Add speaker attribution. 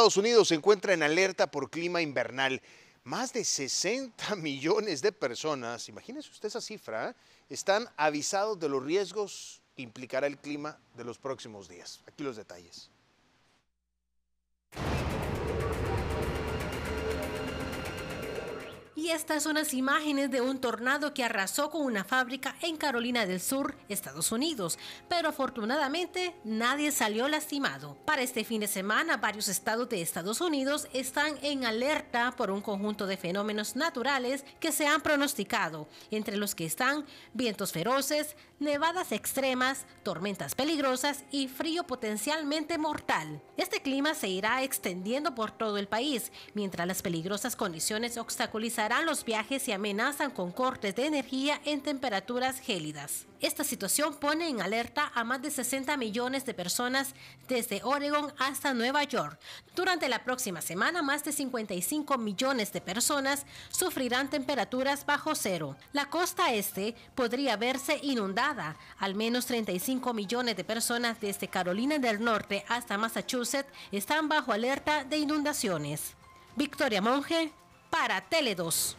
Speaker 1: Estados Unidos se encuentra en alerta por clima invernal. Más de 60 millones de personas, imagínese usted esa cifra, están avisados de los riesgos que implicará el clima de los próximos días. Aquí los detalles.
Speaker 2: estas son las imágenes de un tornado que arrasó con una fábrica en Carolina del Sur, Estados Unidos, pero afortunadamente nadie salió lastimado. Para este fin de semana, varios estados de Estados Unidos están en alerta por un conjunto de fenómenos naturales que se han pronosticado, entre los que están vientos feroces, nevadas extremas, tormentas peligrosas y frío potencialmente mortal. Este clima se irá extendiendo por todo el país, mientras las peligrosas condiciones obstaculizarán los viajes y amenazan con cortes de energía en temperaturas gélidas. Esta situación pone en alerta a más de 60 millones de personas desde Oregon hasta Nueva York. Durante la próxima semana, más de 55 millones de personas sufrirán temperaturas bajo cero. La costa este podría verse inundada. Al menos 35 millones de personas desde Carolina del Norte hasta Massachusetts están bajo alerta de inundaciones. Victoria Monge para Tele 2.